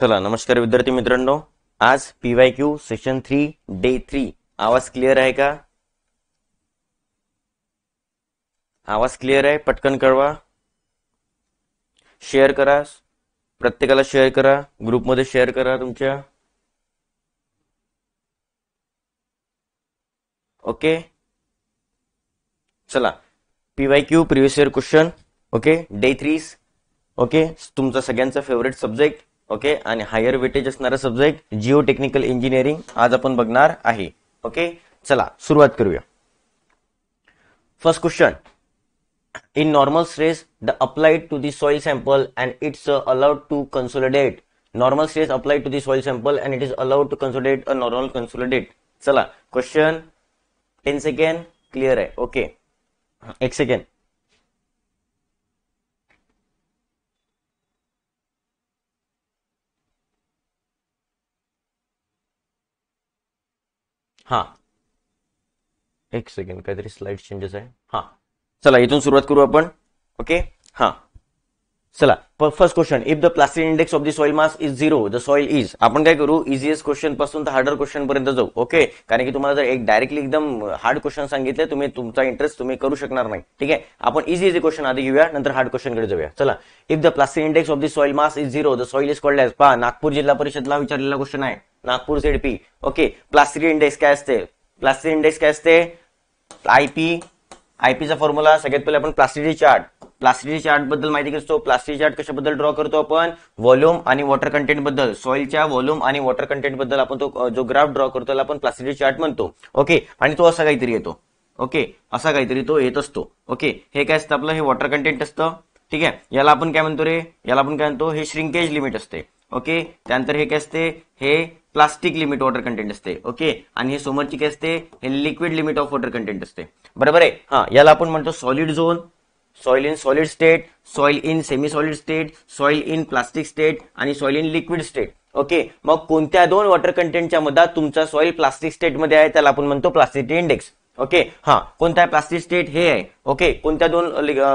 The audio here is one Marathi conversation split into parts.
चला नमस्कार विद्यार्थी मित्रांनो आज PY Q session three day three आवाज क्लिअर आहे का आवाज क्लिअर आहे पटकन कळवा शेअर करा प्रत्येकाला शेअर करा ग्रुपमध्ये शेअर करा तुमच्या ओके चला PY Q previous year question okay day threes okay तुमचा सगळ्यांचा फेवरेट सब्जेक्ट ओके आणि हायर वेटेज असणारा सब्जेक्ट जिओ टेक्निकल इंजिनिअरिंग आज आपण बघणार आहे ओके चला सुरुवात करूया first question in normal stress the applied to the soil sample and it's allowed to consolidate normal stress applied to the soil sample and it is allowed to consolidate a normal consolidate चला क्वेश्चन टेन सेकंड क्लिअर आहे ओके एक सेकंड हा एक सेकंड काहीतरी स्लाइड चेंजेस आहे हा चला इथून सुरुवात करू आपण ओके हा चला first question if the plastic index of the soil mass is zero the soil is आपण काय करू इझिएस्ट क्वेश्चन पासून तर हार्डर क्वेश्चन पर्यंत जाऊ ओके कारण की तुम्हाला जर एक डायरेक्टली एकदम हार्ड क्वेश्चन सांगितले तुम्ही तुमचा इंटरेस्ट तुम्ही करू शकणार नाही ठीक आहे आपण इझी इझी क्वेश्चन आधी घेऊया नंतर हार्ड कडे जाऊया चला if the plastic index of the soil mass is zero the soil is called as पा नागपूर जिल्हा परिषदला विचारलेला क्वेश्चन आहे Nagpur ZP okay plastic index काय असते प्लास्टिक इंडेक्स काय असते आयपी आयपीचा आय फॉर्म्युला सगळ्यात पहिले आपण प्लास्टिकची चार्ट प्लास्टिडी चार्ट बद्दल माहिती कसतो प्लास्टिक चार्ट कशाबद्दल ड्रॉ करतो आपण व्हॉल्यूम आणि वॉटर कंटेंट बद्दल सॉइलच्या व्हॉल्यूम आणि वॉटर कंटेंट बद्दल आपण तो जो ग्राफ ड्रॉ करतो त्याला आपण प्लास्टिडी चार्ट म्हणतो ओके आणि तो असा काहीतरी येतो ओके असा काहीतरी तो येत असतो ओके हे काय असतं आपलं हे वॉटर कंटेंट असतं ठीक आहे याला आपण काय म्हणतो रे याला आपण काय म्हणतो हे श्रिंकेज लिमिट असते ओके त्यानंतर हे काय असते हे प्लास्टिक लिमिट वॉटर कंटेंट असते ओके आणि हे समोरची काय असते हे liquid limit of water content असते बरोबर आहे हा याला आपण म्हणतो solid zone soil in solid state soil in semi solid state soil in plastic state आणि soil in liquid state okay मग कोणत्या दोन वॉटर कंटेंटच्या मधात तुमचा सॉइल प्लास्टिक स्टेटमध्ये आहे त्याला आपण म्हणतो प्लास्टिक इंडेक्स ओके हा कोणता आहे प्लास्टिक स्टेट हे आहे ओके कोणत्या दोन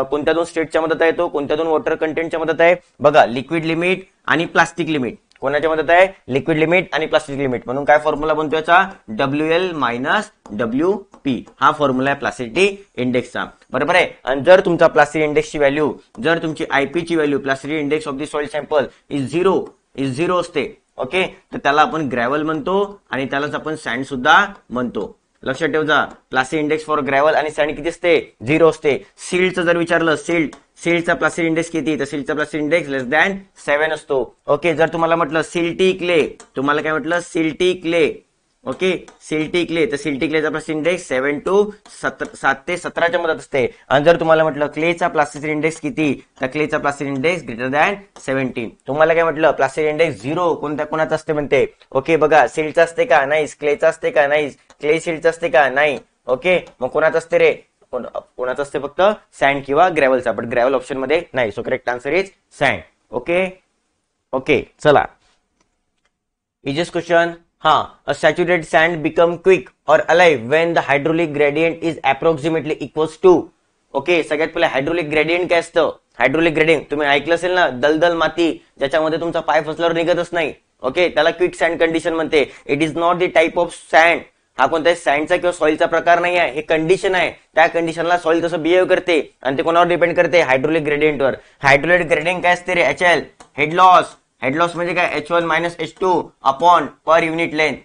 कोणत्या दोन स्टेटच्या मदत आहे तो कोणत्या दोन वॉटर कंटेंटच्या मदत आहे बघा लिक्विड लिमिट आणि प्लास्टिक लिमिट कोणाच्या मदत आहे लिक्विड लिमिट आणि प्लास्टिक लिमिट म्हणून काय फॉर्म्युला बनतो याचा W L minus W P हा फॉर्म्युला आहे प्लास्टिटी इंडेक्सचा बरोबर आहे आणि जर तुमचा प्लास्टिक इंडेक्सची व्हॅल्यू जर तुमची आयपीची value plasticity index of the soil sample is zero is zero असते ओके तर त्याला आपण ग्रॅव्हल म्हणतो आणि त्यालाच आपण सँड सुद्धा म्हणतो लक्षात ठेव जा प्लासी इंडेक्स फॉर ग्रॅव्हल आणि सँड किती असते झिरो असते सिल्डचं जर विचारलं सिल्ड सिल्डचा प्लास्टिक इंडेक्स किती तर सिल्डचा plastic index less than seven असतो ओके जर तुम्हाला म्हटलं सिल्टी क्ले तुम्हाला काय म्हटलं silty clay okay silty clay तर सिल्टी क्लेचा प्लास्टिक इंडेक्स सेव्हन टू सात ते सतराच्या मदत असते आणि जर तुम्हाला म्हटलं क्लेचा प्लास्टिक इंडेक्स किती तर क्लेचा plastic index greater than seventeen तुम्हाला काय म्हटलं प्लास्टिक इंडेक्स झिरो कोणत्या कोणाचा असते म्हणते ओके बघा सिल्डचा असते का नाही क्लेचा असते का नाही क्ले असते का नाही ओके मग कोणाचं असते रे कोणाचं असते फक्त सँड किंवा ग्रॅव्हलचा पण ग्रॅव्हल ऑप्शन मध्ये नाही so correct answer is sand okay okay चला इजेस्ट क्वेश्चन हा saturate sand become quick or alive when the hydraulic gradient is approximately equals to okay सगळ्यात पहिले हायड्रोलिक ग्रेडियंट काय असतं हायड्रोलिक ग्रेडियंट तुम्ही ऐकलं असेल ना दलदल माती ज्याच्यामध्ये तुमचा पाय फसल्यावर निघतच नाही ओके त्याला क्विक सँड कंडिशन म्हणते it is not the type of sand हा कोणताही सँडचा किंवा सॉइलचा प्रकार नाही आहे हे कंडिशन आहे त्या कंडिशनला सॉइल कसं बिहेव्ह करते आणि ते कोणावर डिपेंड करते हायड्रोलिक ग्रेडियंटवर हायड्रोलिक ग्रेडियंट काय असते रे एच एल हेडलॉस हेडलॉस म्हणजे काय H one minus H two upon per unit length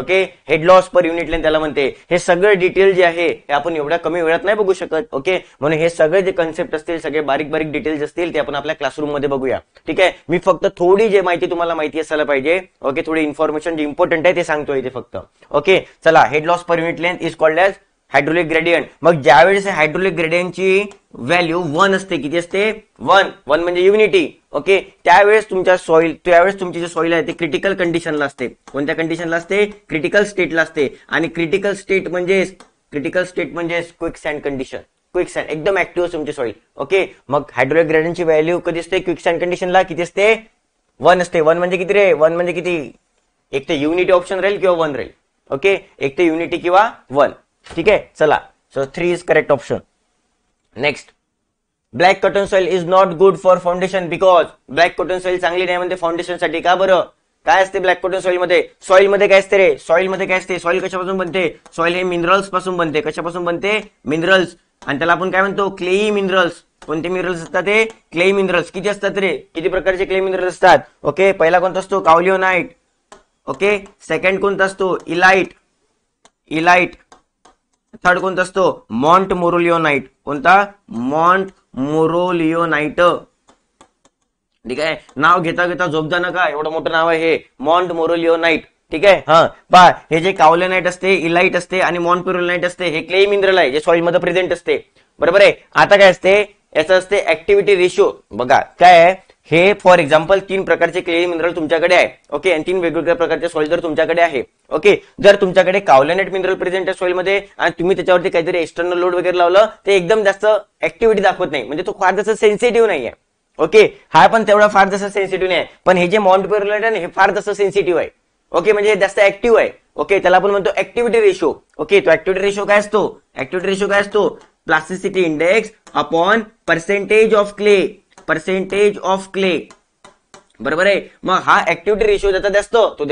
okay head loss per unit length त्याला म्हणते हे सगळं डिटेल जे आहे हे आपण एवढ्या कमी वेळात नाही बघू शकत ओके म्हणून हे सगळे जे कन्सेप्ट असतील सगळे बारीक बारीक डिटेल्स असतील ते आपण आपल्या क्लासरूम मध्ये बघूया ठीक आहे मी फक्त थोडी जे माहिती तुम्हाला माहिती असायला पाहिजे ओके थोडी इन्फॉर्मेशन जे इम्पॉर्टंट आहे ते सांगतो इथे फक्त ओके चला head loss per unit length is called as hydraulic gradient मग ज्यावेळेस हायड्रोलिक ग्रेडियंटची व्हॅल्यू वन असते किती असते वन वन म्हणजे युनिटी ओके त्यावेळेस तुमच्या सॉईल त्यावेळेस तुमची जे सॉइल आहे ते क्रिटिकल कंडिशनला असते कोणत्या कंडिशनला असते क्रिटिकल स्टेटला असते आणि क्रिटिकल स्टेट म्हणजे क्रिटिकल स्टेट म्हणजे quick sand condition quick sand एकदम ऍक्टिव्ह तुमची सॉईल ओके मग हायड्रोग्रेडनची व्हॅल्यू कधी असते क्विक सँड कंडिशनला किती असते वन असते वन म्हणजे किती रे वन म्हणजे किती एक तर युनिटी ऑप्शन राहील किंवा वन राहील ओके एक तर युनिटी किंवा वन ठीक आहे चला so three is correct option next black cotton soil is not good for foundation because black cotton soil चांगली नाही म्हणते फाउंडेशनसाठी का बरं काय असते ब्लॅक कॉटन सॉइल मध्ये सॉइल मध्ये काय असते रे सॉइल मध्ये काय असते सॉइल कशापासून बनते सॉइल हे मिनरल्स पासून बनते कशापासून बनते मिनरल्स आणि त्याला आपण काय म्हणतो क्लेई मिनरल्स कोणते मिनरल्स असतात ते क्लेई मिनरल्स किती असतात रे किती प्रकारचे क्ले मिनरल्स असतात ओके पहिला कोणता असतो नाईट ओके सेकंड कोणता असतो इलाइट इलाइट थर्ड कोणता असतो मॉन्ट मोरोलिओनाइट कोणता मॉन्ट मोरोलिओनाइट ठीक आहे नाव घेता घेता झोपदा नका एवढं मोठं नाव आहे हे मॉन्ट मोरोलिओनाइट ठीक आहे हा पा हे जे कावलेनाइट असते इलाइट असते आणि मॉन्ट मोरोलिओनाइट असते हे क्ले मिनरल आहे जे सॉइल मध्ये प्रेझेंट असते बरोबर आहे आता काय असते याचं असते ऍक्टिव्हिटी रेशिओ बघा काय आहे हे फॉर एक्झाम्पल तीन प्रकारचे क्ले मिनरल तुमच्याकडे आहे ओके आणि तीन वेगवेगळ्या प्रकारचे सॉइल जर तुमच्याकडे आहे ओके जर तुमच्याकडे कावलेनेट मिनरल प्रेझेंट आहे मध्ये आणि तुम्ही त्याच्यावरती काहीतरी एक्सटर्नल लोड वगैरे लावलं ते एकदम जास्त ऍक्टिव्हिटी दाखवत नाही म्हणजे तो फार जसं सेन्सिटिव्ह नाही ओके हा पण तेवढा फार जसं सेन्सिटिव्ह नाही पण हे जे मॉन्ट आहे हे फार जास्त सेन्सिटिव्ह आहे ओके म्हणजे जास्त ऍक्टिव्ह आहे ओके त्याला आपण म्हणतो ऍक्टिव्हिटी रेशो ओके तो ऍक्टिव्हिटी रेशो काय असतो ऍक्टिव्हिटी रेशो काय असतो plasticity index upon percentage of clay percentage of clay बरोबर आहे मग हा ऍक्टिव्हिटी रेशिओ ज्याचा जास्त तो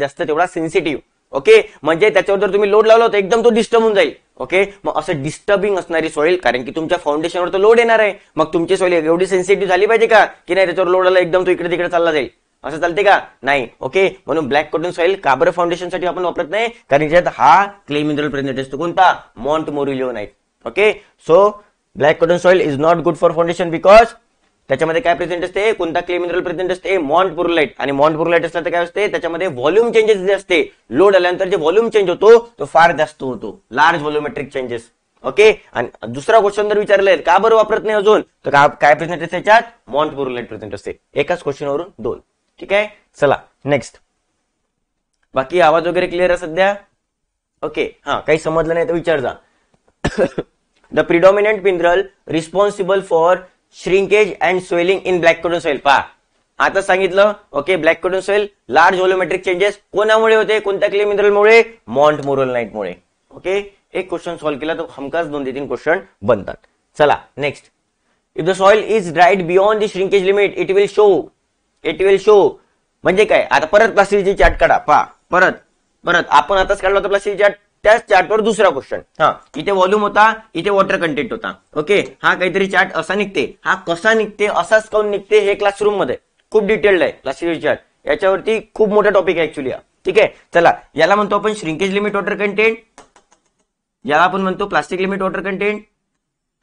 जास्त तेवढा सेन्सिटिव्ह ओके म्हणजे त्याच्यावर जर तुम्ही लोड लावला तर एकदम तो डिस्टर्ब होऊन जाईल ओके मग असं डिस्टर्बिंग असणारी सॉईल कारण की तुमच्या फाउंडेशनवर तो लोड येणार आहे मग तुमची सॉईल एवढी सेन्सिटिव्ह झाली पाहिजे का की नाही त्याच्यावर लोड आला एकदम तो इकडे तिकडे चालला जाईल असं चालते का नाही ओके म्हणून ब्लॅक कॉटन सॉईल काबर फाउंडेशनसाठी आपण वापरत नाही कारण ज्यात हा क्ले मिनरल प्रेझेंट असतो कोणता मॉन्ट मोरिलिओ नाही okay so black cotton soil is not good for foundation because त्याच्यामध्ये काय प्रेझेंट असते कोणता क्ले मिनरल प्रेझेंट असते मॉन्ट पुरुलाइट आणि मॉन्ट पुरुलाइट असला तर काय असते त्याच्यामध्ये व्हॉल्यूम चेंजेस जे असते लोड आल्यानंतर जे व्हॉल्यूम चेंज होतो तो फार जास्त होतो लार्ज व्हॉल्युमेट्रिक चेंजेस ओके आणि दुसरा क्वेश्चन जर विचारलाय का बरं वापरत नाही अजून तर काय प्रेझेंट असते त्याच्यात मॉन्ट पुरुलाइट प्रेझेंट असते एकाच क्वेश्चनवरून दोन ठीक आहे चला नेक्स्ट बाकी आवाज वगैरे क्लिअर आहे सध्या ओके हा काही समजलं नाही तर विचार जा the predominant mineral responsible for shrinkage and swelling in black cotton soil पहा आता सांगितलं okay black cotton soil large volumetric changes कोणामुळे होते कोणत्या क्ले मिनरलमुळे मॉन्ट मोरल नाईटमुळे ओके एक क्वेश्चन सॉल्व्ह केला तर हमकाच दोन ते तीन क्वेश्चन बनतात चला next if the soil is dried beyond the shrinkage limit it will show it will show म्हणजे काय आता परत प्लास्टिकची चॅट काढा पहा परत परत आपण आताच काढला होता प्लास्टिकची चॅट त्याच चार्टवर दुसरा क्वेश्चन हा इथे व्हॉल्यूम होता इथे वॉटर कंटेंट होता ओके हा काहीतरी चार्ट असा निघते हा कसा निघते असाच काऊन निघते हे क्लासरूम मध्ये खूप डिटेल्ड आहे क्लासिफिकेशन चार्ट याच्यावरती खूप मोठा टॉपिक आहे ऍक्च्युली ठीक आहे चला याला म्हणतो आपण श्रिंकेज लिमिट वॉटर कंटेंट याला आपण म्हणतो प्लास्टिक लिमिट वॉटर कंटेंट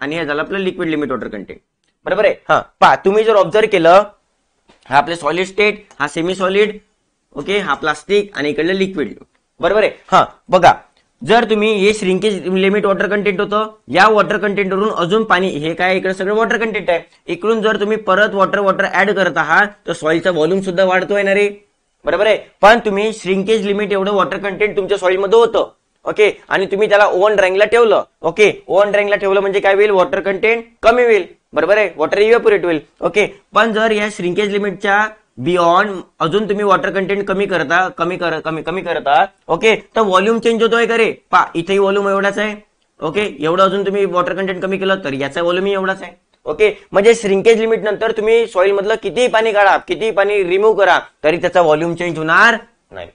आणि झालं आपलं लिक्विड लिमिट वॉटर कंटेंट बरोबर आहे हा पा तुम्ही जर ऑब्झर्व केलं हा आपले सॉलिड स्टेट हा सेमी सॉलिड ओके हा प्लास्टिक आणि इकडलं लिक्विड बरोबर आहे हा बघा जर तुम्ही हे श्रिंकेज लिमिट वॉटर कंटेंट होतं या वॉटर कंटेंट वरून अजून पाणी हे काय इकडे सगळं वॉटर कंटेंट आहे इकडून जर तुम्ही परत वॉटर वॉटर ऍड करत आहात तर सॉईलचा व्हॉल्यूम सुद्धा वाढतो येणार आहे बरोबर आहे पण तुम्ही श्रिंकेज लिमिट एवढं वॉटर कंटेंट तुमच्या सॉईलमध्ये होतं ओके आणि तुम्ही त्याला ओव्हन रँगला ठेवलं ओके ओवन रँगला ठेवलं म्हणजे काय होईल वॉटर कंटेंट कमी होईल बरोबर आहे वॉटर इव्हॅपोरेट होईल ओके पण जर या श्रिंकेज लिमिटच्या बियॉन्ड अजून तुम्ही वॉटर कंटेंट कमी करता कमी कर कमी कमी करता ओके तर व्हॉल्यूम चेंज होतोय का रे पा इथेही व्हॉल्यूम एवढाच आहे ओके एवढं अजून तुम्ही वॉटर कंटेंट कमी केलं तर याचा व्हॉल्यूम एवढाच आहे ओके म्हणजे श्रिंकेज लिमिट नंतर तुम्ही सॉइल मधलं कितीही पाणी काढा कितीही पाणी रिमूव्ह करा तरी त्याचा व्हॉल्यूम चेंज होणार नाही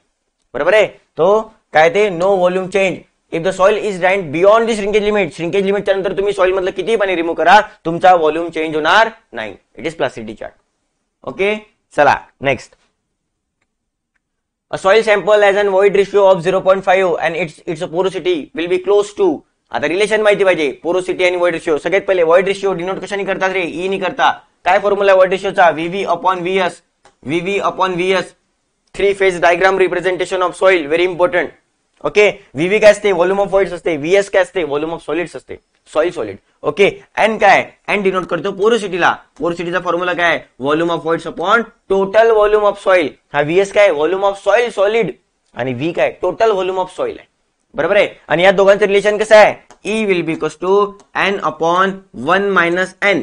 बरोबर आहे तो काय ते no volume change if the soil is डाईन beyond the shrinkage limit shrinkage लिमिटच्या नंतर तुम्ही सॉइल मधलं कितीही पाणी रिमूव्ह करा तुमचा व्हॉल्यूम चेंज होणार नाही it is plasticity chart okay चला next soil sample has an void ratio of zero point five and its its porosity will be close to आता रिलेशन माहिती पाहिजे पोरोसिटी आणि वॉइड रेशिओ सगळ्यात पहिले वॉइड रेशिओ डिनोट कशाने करतात रे ई e नी करता काय फॉर्म्युला वॉइड चा V V upon V S V V upon V S three phase diagram representation of soil very important okay V V काय असते व्हॉल्यूम ऑफ व्हॉइड्स असते व्हीएस काय असते व्हॉल्यूम ऑफ सॉलिड्स असते सॉइल सॉलिड ओके एन काय एन डिनोट करतो पोरोसिटीला पोरोसिटीचा फॉर्म्युला काय volume of voids upon total volume of soil हा व्हीएस काय व्हॉल्यूम ऑफ सॉइल सॉलिड आणि व्ही काय टोटल व्हॉल्यूम ऑफ सॉइल आहे बरोबर आहे आणि या दोघांचं रिलेशन कसं आहे E will be equals to N upon one minus N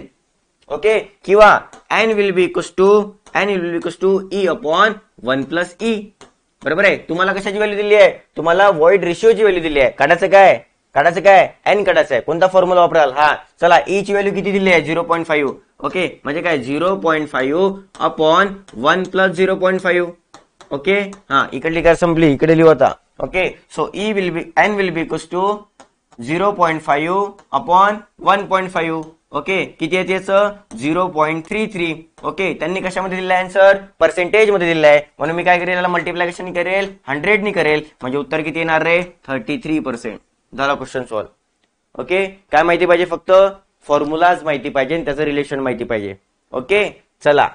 okay किंवा N will be equals to N will be equals to E upon one plus E बरोबर आहे तुम्हाला कशाची व्हॅल्यू दिली आहे तुम्हाला व्हॉइड रेशिओची व्हॅल्यू दिली आहे काढायचं काय काढायचं काय एन काढायचं आहे कोणता फॉर्म्युला वापराल हा चला ई e ची व्हॅल्यू किती दिली आहे झिरो पॉईंट फाईव्ह ओके म्हणजे काय zero point five upon one plus zero point five okay हा इकडली काय संपली इकडे लिहू आता okay so E will be N will be equals to zero point five upon one point five okay किती आहे त्याचं zero point three three okay त्यांनी कशामध्ये दिलेला आहे आन्सर पर्सेंटेज मध्ये दिलेला आहे म्हणून मी काय करेल याला मल्टिप्लिकेशन करेल हंड्रेडनी करेल म्हणजे उत्तर किती येणार रे थर्टी थ्री पर्सेंट झाला क्वेश्चन सॉल्व्ह ओके काय माहिती पाहिजे फक्त फॉर्म्युलाज माहिती पाहिजे आणि त्याचं रिलेशन माहिती पाहिजे ओके चला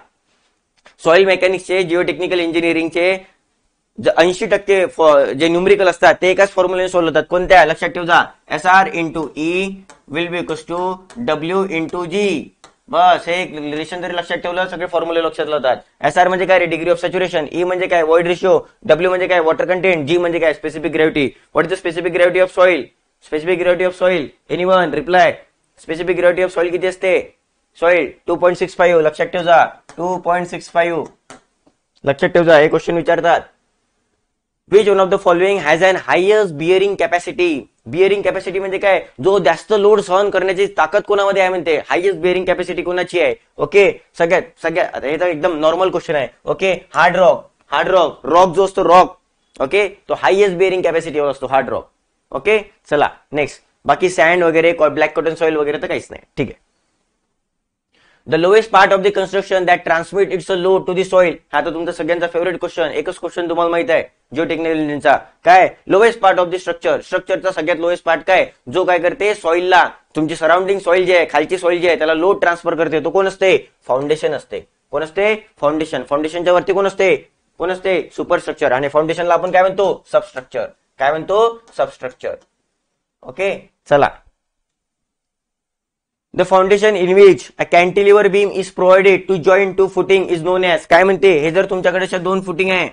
सॉइल मेकॅनिक्सचे जिओ टेक्निकल इंजिनिअरिंगचे ऐंशी टक्के जे न्यूमरिकल असतात ते एकाच फॉर्म्युलेने सॉल्व्ह होतात कोणत्या लक्षात ठेव जा S R into E will be equals to W into G बस हे एक रिलेशन जरी लक्षात ठेवलं सगळे फॉर्म्युले लक्षात लावतात एस आर म्हणजे काय रे डिग्री ऑफ सॅच्युरेशन ई म्हणजे काय वॉइड रेशियो डब्ल्यू म्हणजे काय वॉटर कंटेंट जी म्हणजे काय specific gravity what is the specific gravity of soil specific gravity of soil any one reply specific gravity of soil किती असते soil two point six five लक्षात ठेव जा टू पॉईंट सिक्स फाईव्ह लक्षात ठेव जा हे क्वेश्चन विचारतात which one of the following has an highest bearing capacity bearing capacity म्हणजे काय जो जास्त लोड सहन करण्याची ताकद कोणामध्ये आहे म्हणते हायएस्ट बिअरिंग कॅपॅसिटी कोणाची आहे ओके सगळ्यात सगळ्यात हे तर एकदम नॉर्मल क्वेश्चन आहे okay hard rock hard rock rock जो असतो रॉक ओके तो हायएस्ट बिअरिंग कॅपॅसिटीवर असतो हार्ड रॉक ओके चला नेक्स्ट बाकी सँड वगैरे ब्लॅक कॉटन सॉइल वगैरे तर काहीच नाही ठीक आहे the lowest part of the construction that transmit its a load to the soil हा तर तुमचा सगळ्यांचा फेवरेट क्वेश्चन एकच क्वेश्चन तुम्हाला माहित आहे जिओ टेक्नॉलॉजीचा काय lowest part of the structure स्ट्रक्चरचा सगळ्यात लोएस्ट पार्ट काय जो काय करते सॉइलला तुमची सराउंडिंग सॉइल जी आहे खालची सॉइल जी आहे त्याला लोड ट्रान्सफर करते तो कोण असते फाउंडेशन असते कोण असते फाउंडेशन फाउंडेशनच्या वरती कोण असते कोण असते सुपरस्ट्रक्चर आणि फाउंडेशनला आपण काय म्हणतो सबस्ट्रक्चर काय म्हणतो सबस्ट्रक्चर ओके चला the foundation in which a beam is provided to join to footing is known as काय म्हणते हे जर तुमच्याकडे अशा दोन फुटिंग आहे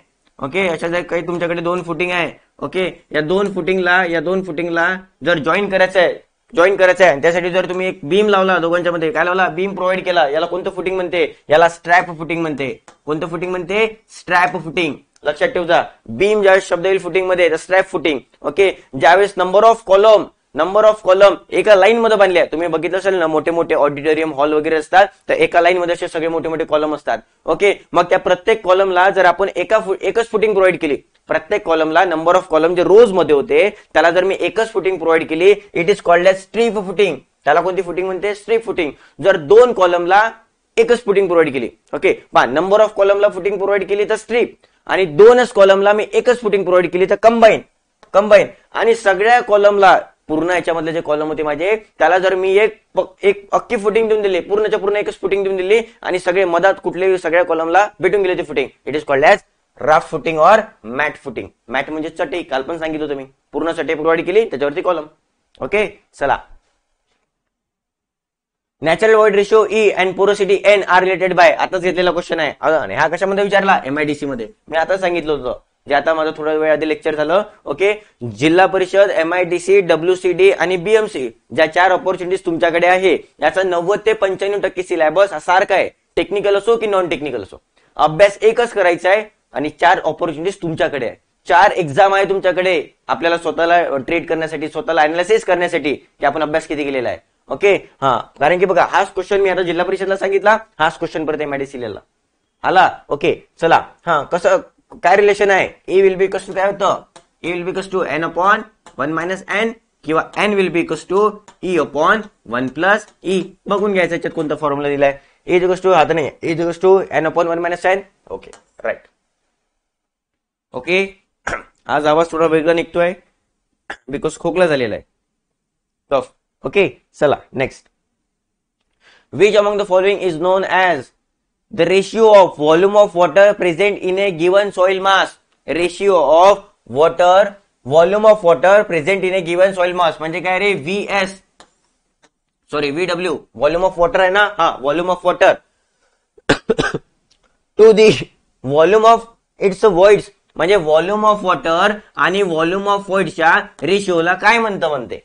ओके अशा जर काही तुमच्याकडे दोन फुटिंग आहे ओके या दोन फुटिंगला या दोन फुटिंगला जर जॉईन करायचं आहे जॉईन करायचं आहे त्यासाठी जर तुम्ही एक बीम लावला दोघांच्या मध्ये काय लावला बीम प्रोव्हाइड केला याला कोणतं फुटिंग म्हणते याला स्ट्रॅप फुटिंग म्हणते कोणतं फुटिंग म्हणते स्ट्रॅप फुटिंग लक्षात ठेवजा बीम ज्यावेळेस शब्द येईल फुटिंग मध्ये स्ट्रॅप फुटिंग ओके ज्यावेळेस number of column number of column एका लाईन मध्ये बांधले तुम्ही बघितलं असेल ना मोठे मोठे ऑडिटोरियम हॉल वगैरे असतात तर एका लाईन मध्ये असे सगळे मोठे मोठे कॉलम असतात ओके मग त्या प्रत्येक कॉलमला जर आपण एका एकच फुटिंग प्रोव्हाइड केली प्रत्येक कॉलमला नंबर ऑफ कॉलम जे रोज मध्ये होते त्याला जर मी एकच फुटिंग प्रोव्हाइड केली it is called as strip footing त्याला कोणती फुटिंग म्हणते स्ट्रीप फुटिंग जर दोन कॉलमला एकच फुटिंग प्रोव्हाइड केली ओके पहा नंबर ऑफ कॉलमला फुटिंग प्रोव्हाइड केली तर स्ट्रीप आणि दोनच कॉलमला मी एकच फुटिंग प्रोव्हाइड केली तर कंबाईन कंबाईन आणि सगळ्या कॉलमला पूर्ण याच्यामधले जे कॉलम होते माझे त्याला जर मी एक एक अख्खी फुटिंग देऊन दिली पूर्णच्या पूर्ण एकच फुटिंग देऊन दिली आणि सगळे मधात कुठल्याही सगळ्या कॉलमला भेटून गेले ते footing it is called as raft footing or mat footing mat म्हणजे चटई काल पण सांगितलं होतं मी पूर्ण चटई प्रोवाईड केली त्याच्यावरती कॉलम ओके चला natural void ratio E and porosity N are related by आताच घेतलेला क्वेश्चन आहे हा कशामध्ये विचारला एमआयडीसी मध्ये मी आता सांगितलं होतं जे आता माझं थोडा वेळ आधी लेक्चर झालं okay Zilla Parishad M I D C W C D आणि बीएमसी ज्या चार ऑपॉर्च्युनिटीज तुमच्याकडे आहे याचा नव्वद ते पंच्याण्णव टक्के सिलेबस सारखा आहे टेक्निकल असो की नॉन टेक्निकल असो अभ्यास एकच करायचा आहे आणि चार ऑपॉर्च्युनिटीज तुमच्याकडे आहे चार एक्झाम आहे तुमच्याकडे आपल्याला स्वतःला ट्रेड करण्यासाठी स्वतःला अनालिसिस करण्यासाठी की आपण अभ्यास किती केलेला आहे ओके हा कारण की बघा हाच क्वेश्चन मी आता जिल्हा परिषदला सांगितला हाच क्वेश्चन परत एमआयडीसीला आला ओके चला हा कसं काय रिलेशन आहे A will be equals to काय होतं A will be equals to N upon one minus N किंवा N will be equals to E upon one plus E बघून घ्यायचं याच्यात कोणता फॉर्म्युला दिलाय ए इक्वस टू आता नाही A equals to N upon one minus N okay right okay आज आवाज थोडा वेगळा निघतोय बिकॉज खोकला झालेला आहे ओके चला next which among the following is known as the ratio of volume of water present in a given soil mass ratio of water volume of water present in a given soil mass म्हणजे काय रे V S sorry V W volume of water आहे ना हा volume of water to the volume of its voids म्हणजे व्हॉल्यूम ऑफ वॉटर आणि वॉल्यूम ऑफ वर्ड्सच्या रेशिओला काय म्हणतं म्हणते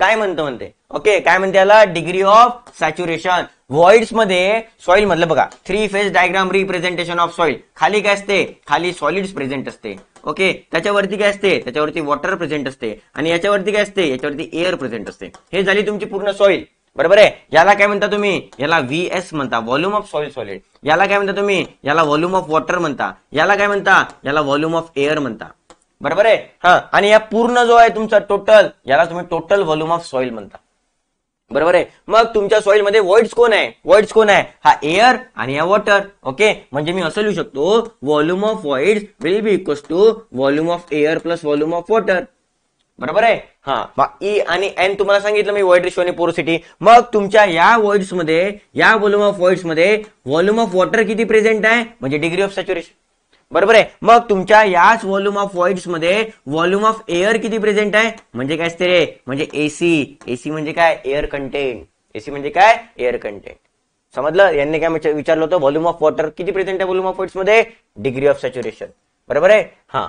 काय म्हणतं म्हणते ओके काय म्हणते याला डिग्री ऑफ सॅच्युरेशन व्हॉइड्स मध्ये सॉइल मधलं बघा three phase diagram representation of soil खाली काय असते खाली सॉलिड्स प्रेझेंट असते ओके त्याच्यावरती काय असते त्याच्यावरती वॉटर प्रेझेंट असते आणि याच्यावरती काय असते याच्यावरती एअर प्रेझेंट असते हे झाली तुमची पूर्ण सॉइल बरोबर आहे याला काय म्हणता तुम्ही याला व्ही एस म्हणता व्हॉल्यूम ऑफ सॉइल सॉलिड याला काय म्हणता तुम्ही याला व्हॉल्यूम ऑफ वॉटर म्हणता याला काय म्हणता याला व्हॉल्यूम ऑफ एअर म्हणता बरोबर आहे हा आणि या पूर्ण जो आहे तुमचा टोटल याला तुम्ही टोटल व्हॉल्यूम ऑफ सॉइल म्हणता बरोबर आहे मग तुमच्या सॉइल मध्ये वॉइड्स कोण आहे वॉइड्स कोण आहे हा एअर आणि हा वॉटर ओके म्हणजे मी असं लिहू शकतो volume of voids will be equals to volume of air plus volume of water बरोबर आहे हा ई e आणि एन तुम्हाला सांगितलं मी वॉइड रेशो आणि पोरोसिटी मग तुमच्या या वॉइड्स मध्ये या व्हॉल्यूम ऑफ वॉइड्स मध्ये व्हॉल्यूम ऑफ वॉटर किती प्रेझेंट आहे म्हणजे डिग्री ऑफ सॅच्युरेशन बरोबर आहे मग तुमच्या याच व्हॉल्यूम ऑफ व्हॉइड्स मध्ये व्हॉल्यूम ऑफ एअर किती प्रेझेंट आहे म्हणजे काय असते रे म्हणजे एसी एसी म्हणजे काय एअर कंटेंट एसी म्हणजे काय एअर कंटेंट समजलं यांनी काय विचारलं होतं व्हॉल्यूम ऑफ वॉटर किती प्रेझेंट आहे वॉल्यूम ऑफ व्हॉइड्स मध्ये डिग्री ऑफ सॅच्युरेशन बरोबर आहे हा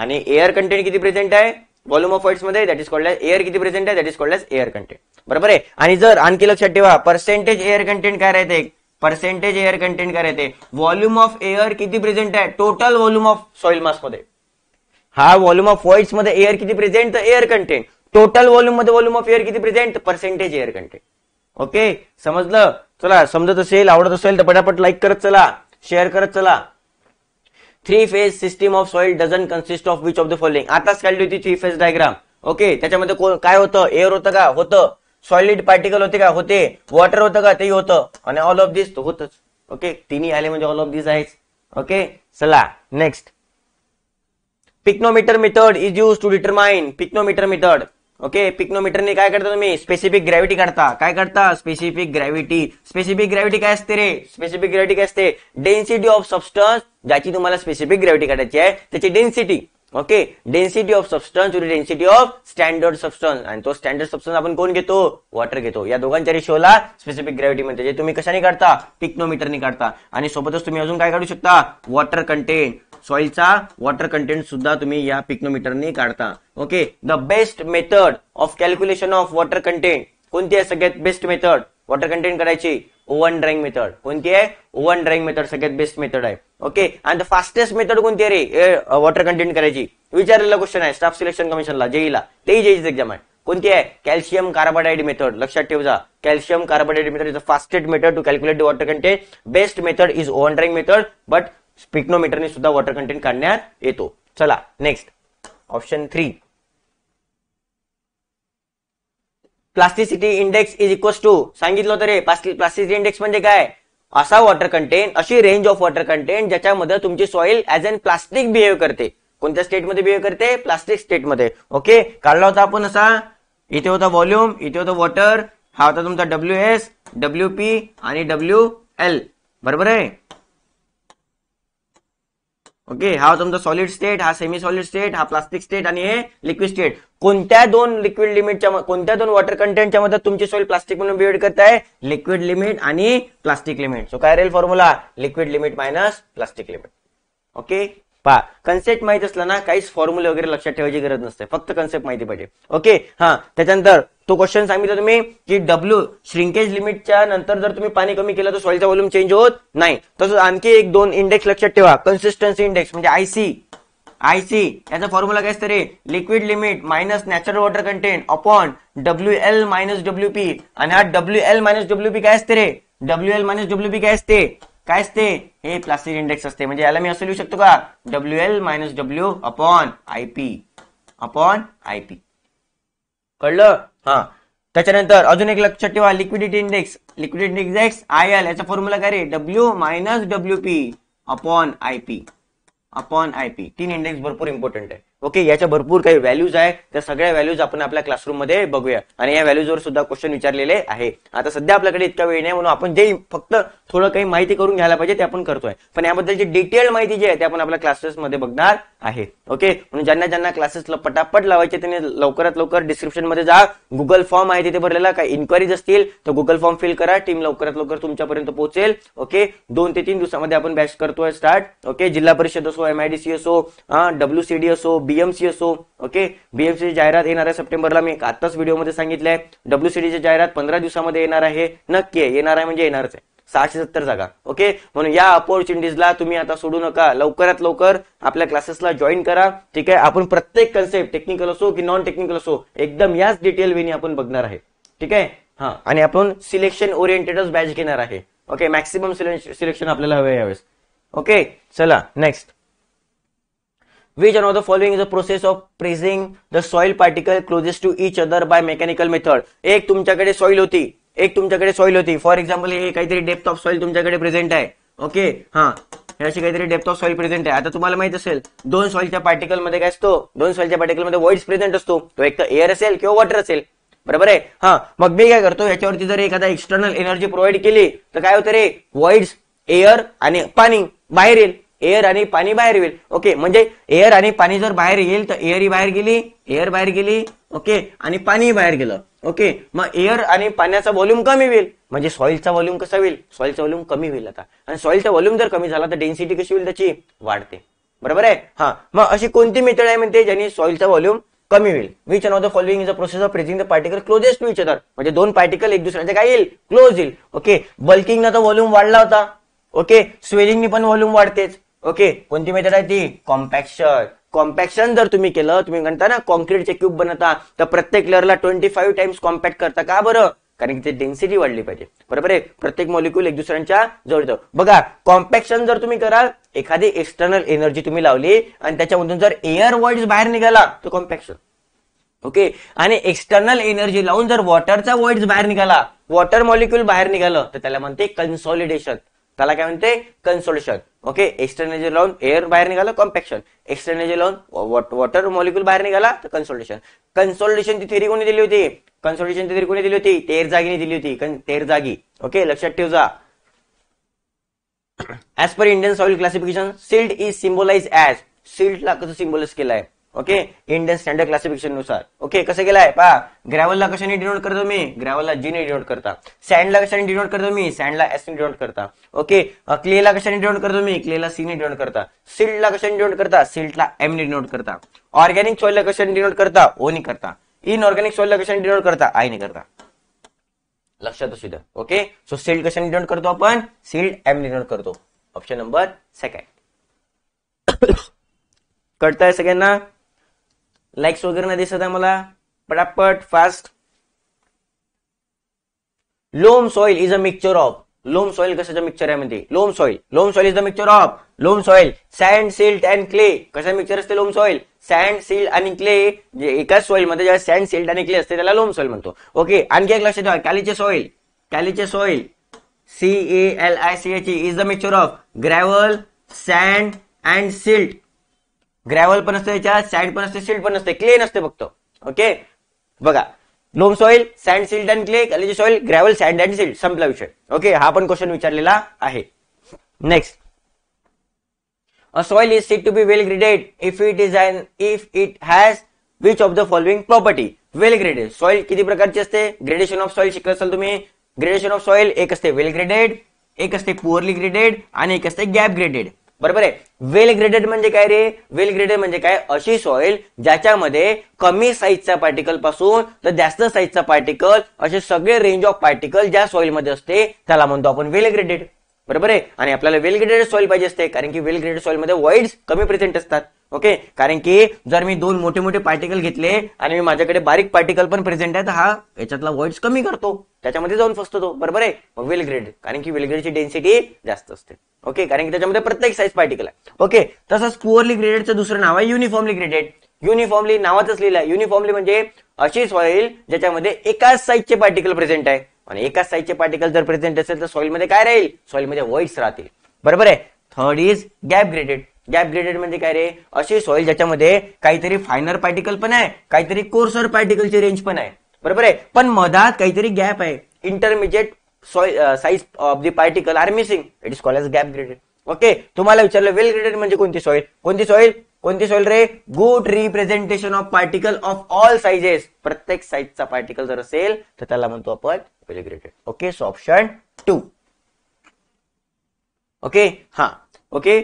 आणि एअर कंटेंट किती प्रेझेंट आहे वॉल्यूम ऑफ व्हॉइड्स मध्ये दॅट इज कॉल्ड एअर किती प्रेझेंट आहे that is called air content बरोबर आहे आणि जर आणखी लक्षात ठेवा पर्सेंटेज एअर कंटेंट काय राहते परसेंटेज एअर कंटेंट काय येते वॉल्यूम ऑफ एअर किती प्रेझेंट आहे टोटल व्हॉल्यूम ऑफ सॉइल मध्ये हा वॉल्यूम ऑफ वॉइड्स मध्ये एअर किती present air content total volume मध्ये व्हॉल्यूम ऑफ एअर किती present percentage air content okay समजलं चला समजत असेल आवडत असेल तर पटापट लाईक करत चला शेअर करत चला three phase system of soil doesn't consist of which of the following आताच काढली होती थ्री फेज डायग्राम ओके त्याच्यामध्ये काय होतं एअर होतं का होतं सॉलिड पार्टिकल होते का होते वॉटर होतं का तेही होतं आणि ऑल ऑफ दिस होतच ओके तिन्ही आले म्हणजे ऑल ऑफ दिस आहेच ओके चला next pycnometer method is use to determine pycnometer method okay पिक्नोमीटरने काय करता तुम्ही स्पेसिफिक ग्रॅव्हिटी काढता काय करता स्पेसिफिक ग्रॅव्हिटी स्पेसिफिक ग्रॅव्हिटी काय असते रे स्पेसिफिक ग्रॅव्हिटी काय असते डेन्सिटी ऑफ सबस्टन्स ज्याची तुम्हाला स्पेसिफिक ग्रॅव्हिटी काढायची आहे त्याची density okay density of substance to density of standard substance आणि तो स्टँडर्ड सबस्टन्स आपण कोण घेतो वॉटर घेतो या दोघांच्या रेशोला स्पेसिफिक ग्रॅव्हिटी म्हणते जे तुम्ही कशाने काढता पिक्नोमीटरने काढता आणि सोबतच तुम्ही अजून काय काढू शकता वॉटर कंटेंट सॉइलचा वॉटर कंटेंट सुद्धा तुम्ही या पिक्नोमीटरने काढता okay the best method of calculation of water content कोणती आहे सगळ्यात बेस्ट मेथड वॉटर कंटेंट करायची ओवन ड्राइंग मेथड कोणती आहे ओव्हन ड्राइंग मेथड सगळ्यात बेस्ट मेथड आहे ओके आणि द फास्टेस्ट मेथड कोणती आहे रे वॉटर कंटेंट करायची विचारलेला क्वेश्चन आहे स्टाफ सिलेक्शन कमिशनला जेईला तेही जेईची एक्झाम आहे कोणती आहे कॅल्शियम कार्बोडाईड मेथड लक्षात जा calcium carbide method is the fastest method to calculate the water content best method is oven drying method but स्पिक्नोमीटरने सुद्धा वॉटर कंटेंट काढण्यात येतो चला next option three plasticity index is equals to सांगितलं तर प्लास्टिसिटी इंडेक्स म्हणजे काय असा वॉटर कंटेंट अशी रेंज ऑफ वॉटर कंटेंट ज्याच्यामध्ये तुमची soil as an plastic behave करते कोणत्या स्टेटमध्ये बिहेव्ह करते प्लास्टिक स्टेटमध्ये ओके काढला होता आपण असा इथे होता व्हॉल्यूम इथे होता वॉटर हा होता तुमचा डब्ल्यू एस डब्ल्यू पी आणि डब्ल्यू एल बरोबर आहे ओके हा तुमचा सॉलिड स्टेट हा सेमी सॉलिड स्टेट हा प्लास्टिक स्टेट आणि हे लिक्विड स्टेट कोणत्या दोन लिक्विड लिमिटच्या कोणत्या दोन वॉटर कंटेंटच्या मध्ये तुमची सॉइल प्लास्टिक म्हणून बिहेड करत आहे लिक्विड लिमिट आणि प्लास्टिक लिमिट सो काय राहील formula liquid limit minus plastic limit okay पहा कन्सेप्ट माहित असला ना काहीच फॉर्म्युले वगैरे लक्षात ठेवायची गरज नसते फक्त कन्सेप्ट माहिती पाहिजे ओके हा त्याच्यानंतर तो क्वेश्चन सांगितलं तुम्ही की डब्ल्यू श्रिंकेज लिमिटच्या नंतर जर तुम्ही पाणी कमी केलं तर सॉइलचा व्हॉल्यूम चेंज होत नाही तसंच आणखी एक दोन इंडेक्स लक्षात ठेवा कन्सिस्टन्सी इंडेक्स म्हणजे आयसी आयसी याचा फॉर्म्युला काय तरी liquid limit minus natural water content upon W L minus W P आणि हा W L minus W P काय असते रे W L minus W P काय असते काय असते हे प्लास्टिक इंडेक्स असते म्हणजे याला मी असं लिहू शकतो का W L minus W upon I P upon I P कळलं हा त्याच्यानंतर अजून एक लक्षात ठेवा liquidity index liquidity index I L याचा फॉर्म्युला काय रे W minus W P upon I P upon I P तीन इंडेक्स भरपूर इम्पॉर्टंट आहे ओके याच्या भरपूर काही व्हॅल्यूज आहे त्या सगळ्या व्हॅल्यूज आपण आपल्या क्लासरूम मध्ये बघूया आणि या व्हॅल्यूजवर सुद्धा क्वेश्चन विचारलेले आहे आता सध्या आपल्याकडे इतका वेळ नाही म्हणून आपण जे फक्त थोडं काही माहिती करून घ्यायला पाहिजे ते आपण करतोय पण याबद्दलची डिटेल माहिती जी आहे ते आपण आपल्या क्लासेसमध्ये बघणार आहे ओके म्हणून ज्यांना ज्यांना क्लासेसला पटापट लावायचे त्यांनी लवकरात लवकर डिस्क्रिप्शन मध्ये जा गुगल फॉर्म आहे तिथे भरलेला काही इन्क्वायरीज असतील तर गुगल फॉर्म फिल करा टीम लवकरात लवकर तुमच्यापर्यंत पोहोचेल ओके दोन ते तीन दिवसामध्ये आपण बॅच करतोय स्टार्ट ओके जिल्हा परिषद असो एमआयडीसी असो डब्ल्यू असो बीएमसी असो ओके बीएमसीची जाहिरात येणार आहे सप्टेंबरला मी आताच व्हिडिओमध्ये सांगितलं आहे डब्ल्यूसीडीची जाहिरात पंधरा दिवसामध्ये येणार आहे नक्की आहे येणार आहे म्हणजे येणारच आहे सहाशे सत्तर जागा ओके म्हणून या अपॉर्च्युनिटीजला तुम्ही आता सोडू नका लवकरात लवकर आपल्या क्लासेसला जॉईन करा ठीक आहे आपण प्रत्येक कन्सेप्ट टेक्निकल असो की नॉन टेक्निकल असो एकदम याच डिटेल वेनी आपण बघणार आहे ठीक आहे हा आणि आपण सिलेक्शन ओरिएंटेडच बॅच घेणार आहे ओके मॅक्सिमम सिलेक्शन आपल्याला हवे यावेळेस ओके चला next we one of following following is process of of the the particle particle to to by mechanical method एक तुमच्याकडे सॉइल होती एक तुमच्याकडे सॉइल होती फॉर एक्झाम्पल हे काहीतरी डेप्थ ऑफ सॉइल तुमच्याकडे प्रेझेंट आहे ओके हा हे अशी काहीतरी डेप्थ ऑफ सॉइल प्रेझेंट आहे आता तुम्हाला माहित असेल दोन सॉइलच्या पार्टिकलमध्ये काय असतो दोन सॉइलच्या पार्टिकलमध्ये व्हॉइड्स प्रेझेंट असतो तो एक तर एअर असेल किंवा वॉटर असेल बरोबर आहे हा मग मी काय करतो याच्यावरती जर एखादा एक्सटर्नल एनर्जी प्रोव्हाइड केली तर काय होतं रे व्हॉइड्स एअर आणि पाणी बाहेर येईल एअर आणि पाणी बाहेर येईल ओके म्हणजे एअर आणि पाणी जर बाहेर येईल तर एअर ही बाहेर गेली एअर बाहेर गेली ओके आणि पाणी बाहेर गेलं ओके मग एअर आणि पाण्याचा व्हॉल्यूम कमी होईल म्हणजे सॉइलचा व्हॉल्यूम कसा होईल सॉइलचा व्हॉल्यूम कमी होईल आता आणि सॉइलचा व्हॉल्यूम जर कमी झाला तर डेन्सिटी कशी होईल त्याची वाढते बरोबर आहे हा मग अशी कोणती मेथड आहे म्हणते ज्यांनी सॉइलचा व्हॉल्यूम कमी होईल which one of the following is a process of pressing the particle closest to each other म्हणजे दोन पार्टिकल एक दुसऱ्याचे काय येईल क्लोज येईल ओके ना तर व्हॉल्यूम वाढला होता ओके स्वेलिंगनी पण व्हॉल्यूम वाढतेच ओके कोणती मेथड आहे ती कॉम्पॅक्शन कॉम्पॅक्शन जर तुम्ही केलं तुम्ही म्हणता ना कॉन्क्रीटचे क्यूब बनवता तर प्रत्येक लेअरला ट्वेंटी फाईव्ह टाइम्स कॉम्पॅक्ट करता का बरं कारण की ते डेन्सिटी वाढली पाहिजे बरोबर आहे प्रत्येक मॉलिक्यूल एक दुसऱ्यांच्या जवळ बघा कॉम्पॅक्शन जर तुम्ही कराल एखादी एक्सटर्नल एनर्जी तुम्ही लावली आणि त्याच्यामधून जर एअर वॉइड्स बाहेर निघाला तर कॉम्पॅक्शन ओके आणि एक्सटर्नल एनर्जी लावून जर वॉटरचा वॉइड्स बाहेर निघाला वॉटर मॉलिक्यूल बाहेर निघालं तर त्याला म्हणते कन्सॉलिडेशन त्याला काय म्हणते कन्सोलेशन ओके एक्सटर्नल जे लावून एअर बाहेर निघालं कॉम्पॅक्शन एक्सटर्नल जे लावून वॉटर मॉलिक्युल बाहेर निघाला तर कन्सोल्टेशन कन्सोल्टेशनची थेरी कोणी दिली होती कन्सोल्टेशनची थेरी कोणी दिली होती तेर जागीने दिली होती तेर जागी ओके लक्षात ठेवजा as per Indian soil classification silt is symbolize as ला कसं सिम्बोलाइज केलंय ओके इंडियन स्टँडर्ड क्लासिफिकेशन नुसार ओके कसं गेलाय पहा ग्रॅव्हलला कशाने डिनोट करतो मी ग्रॅव्हलला जी ने डिनोट करता सँडला कशाने डिनोट करतो मी सँडला एस ने डिनोट करता ओके क्लेला कशाने डिनोट करतो मी क्लेला सी ने डिनोट करता सिल्टला कशाने डिनोट करता सिल्टला एम ने डिनोट करता ऑर्गॅनिक सॉइलला कशाने डिनोट करता ओ ने करता इनऑर्गॅनिक सॉइलला कशाने डिनोट करता आय ने करता लक्षात असू द्या ओके सो सिल्ड कशाने डिनोट करतो आपण सिल्ड एम डिनोट करतो ऑप्शन नंबर सेकंड कळताय सगळ्यांना लाईक्स वगैरे नाही दिसत आहे मला पटापट fast loam soil is a mixture of loam soil कशाचं मिक्सर आहे म्हणते loam soil loam soil is the mixture of loam soil sand silt and clay कशा मिक्सचर असते लोम सॉइल सँड सिल्ट आणि क्ले जे एकाच सॉइल मध्ये जेव्हा सँड सिल्ट आणि क्ले असते त्याला लोम सॉइल म्हणतो ओके आणखी एक लक्षात ठेवा caliche soil caliche soil C A L I C H is the mixture of gravel sand and silt gravel पण असते त्याच्यात सँड पण असते सिल्ड पण असते क्ले नसते फक्त ओके बघा loam soil sand silt and clay caliche soil gravel sand and silt संपला विषय ओके हा पण क्वेश्चन विचारलेला आहे next a soil is said to be well graded if it is and if it has which of the following property well graded soil किती प्रकारची असते ग्रेडेशन ऑफ सॉइल शिकत असाल तुम्ही ग्रेडेशन ऑफ सॉइल एक असते वेल ग्रेडेड एक असते पुअरली ग्रेडेड आणि एक असते गॅप ग्रेडेड बरोबर आहे वेल ग्रेडेड म्हणजे काय रे वेल ग्रेडेड म्हणजे काय अशी सॉइल ज्याच्यामध्ये कमी साईजचा पार्टिकल पासून तर जास्त साईजचा पार्टिकल असे सगळे रेंज ऑफ पार्टिकल ज्या सॉइलमध्ये असते त्याला म्हणतो आपण वेल ग्रेडेड बरोबर आहे आणि आपल्याला वेल ग्रेडेड सॉइल पाहिजे असते कारण की वेल ग्रेडेड मध्ये वॉइड कमी प्रेझेंट असतात ओके कारण की जर मी दोन मोठे मोठे पार्टिकल घेतले आणि मी माझ्याकडे बारीक पार्टिकल पण प्रेझेंट तर हा याच्यातला वर्ड्स कमी करतो त्याच्यामध्ये जाऊन फसतो तो बरोबर आहे वेल ग्रेड कारण की वेल ग्रेडची डेन्सिटी जास्त असते ओके कारण की त्याच्यामध्ये प्रत्येक साईज पार्टिकल आहे ओके तसंच पुअरली ग्रेडेडचं दुसरं नाव आहे युनिफॉर्मली ग्रेडेड युनिफॉर्मली नावातच लिहिलं युनिफॉर्मली म्हणजे अशी सॉइल ज्याच्यामध्ये एकाच साईजचे पार्टिकल प्रेझेंट आहे आणि एकाच साईजचे पार्टिकल जर प्रेझेंट असेल तर सॉइल मध्ये काय राहील मध्ये व्हाईट्स राहतील बरोबर आहे third is gap graded gap graded म्हणजे काय रे अशी सॉइल ज्याच्यामध्ये काहीतरी फायनर पार्टिकल पण आहे काहीतरी कोर्सर पार्टिकलची रेंज पण आहे बरोबर आहे पण मधात काहीतरी गॅप आहे intermediate soil size of the particle are missing it is call as gap graded okay तुम्हाला विचारलं वेल ग्रेडेड म्हणजे कोणती सॉइल कोणती सॉइल कोणती सॉइल रे good representation of particle of all sizes प्रत्येक साईजचा पार्टिकल जर असेल तर त्याला म्हणतो आपण well graded okay so option two okay हा ओके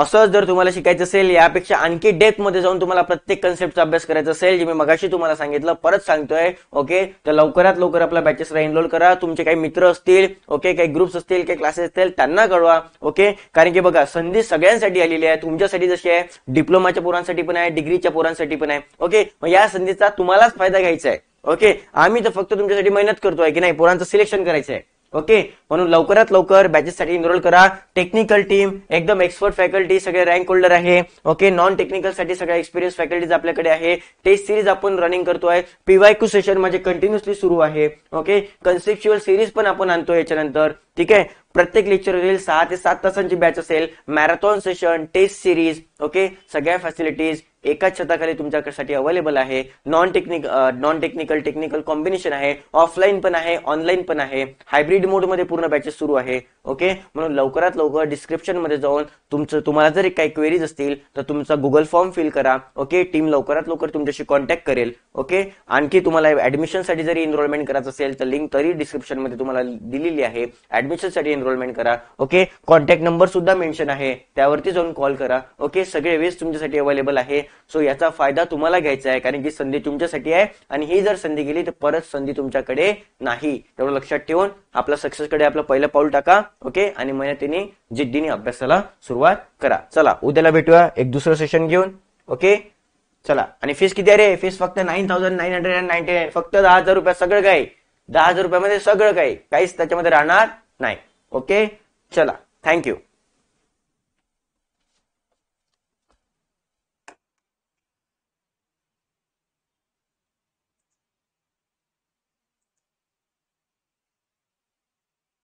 असंच जर तुम्हाला शिकायचं असेल यापेक्षा आणखी मध्ये जाऊन तुम्हाला प्रत्येक कन्सेप्टचा अभ्यास करायचा असेल जे मी मगाशी तुम्हाला सांगितलं परत सांगतोय ओके तर लवकरात लवकर आपल्या बॅचेसला एनरोल करा तुमचे काही मित्र असतील ओके काही ग्रुप्स असतील काही क्लासेस असतील त्यांना कळवा ओके कारण की बघा संधी सगळ्यांसाठी आलेली आहे तुमच्यासाठी जशी आहे डिप्लोमाच्या पोरांसाठी पण आहे डिग्रीच्या पोरांसाठी पण आहे ओके मग या संधीचा तुम्हालाच फायदा घ्यायचा आहे ओके आम्ही तर फक्त तुमच्यासाठी मेहनत करतोय की नाही पोरांचं सिलेक्शन करायचं आहे ओके म्हणून लवकरात लवकर बॅचेससाठी एनरोल करा टेक्निकल टीम एकदम एक्सपर्ट फॅकल्टी सगळे रँक होल्डर आहे ओके नॉन टेक्निकल साठी सगळ्या एक्सपिरियन्स फॅकल्टीज आपल्याकडे आहे टेस्ट सिरीज आपण रनिंग करतोय पीवाय क्यू सेशन म्हणजे कंटिन्युअसली सुरू आहे ओके कन्सेप्च्युअल सिरीज पण आपण आणतो याच्यानंतर ठीक आहे प्रत्येक लेक्चर होईल सहा ते सात तासांची बॅच असेल marathon session test series okay सगळ्या फॅसिलिटीज एकाच छताखाली तुमच्यासाठी अवेलेबल आहे non technic non technical technical combination आहे ऑफलाईन पण आहे ऑनलाईन पण आहे हायब्रिड मोडमध्ये पूर्ण बॅचेस सुरू आहे ओके म्हणून लवकरात लवकर डिस्क्रिप्शन मध्ये जाऊन तुमचं तुम्हाला जर काही क्वेरीज असतील तर तुमचा गुगल फॉर्म फिल करा ओके टीम लवकरात लवकर तुमच्याशी कॉन्टॅक्ट करेल ओके आणखी तुम्हाला ऍडमिशनसाठी जरी एनरोलमेंट करायचं असेल तर लिंक तरी डिस्क्रिप्शन मध्ये तुम्हाला दिलेली आहे ऍडमिशनसाठी एनरोलमेंट करा ओके कॉन्टॅक्ट नंबर सुद्धा मेन्शन आहे त्यावरती जाऊन कॉल करा ओके सगळे वेज तुमच्यासाठी अवेलेबल आहे सो याचा फायदा तुम्हाला घ्यायचा आहे कारण की संधी तुमच्यासाठी आहे आणि ही जर संधी गेली तर परत संधी तुमच्याकडे नाही तेवढं लक्षात ठेवून आपला सक्सेसकडे आपलं पहिलं पाऊल टाका ओके आणि मेहनतीने जिद्दीने अभ्यासाला सुरुवात करा चला उद्याला भेटूया एक दुसरं सेशन घेऊन ओके चला आणि फीस किती रे फीस फक्त nine thousand nine hundred and ninety nine फक्त दहा हजार रुपये सगळं काही दहा हजार रुपयामध्ये सगळं काही काहीच त्याच्यामध्ये राहणार नाही ओके चला थँक्यू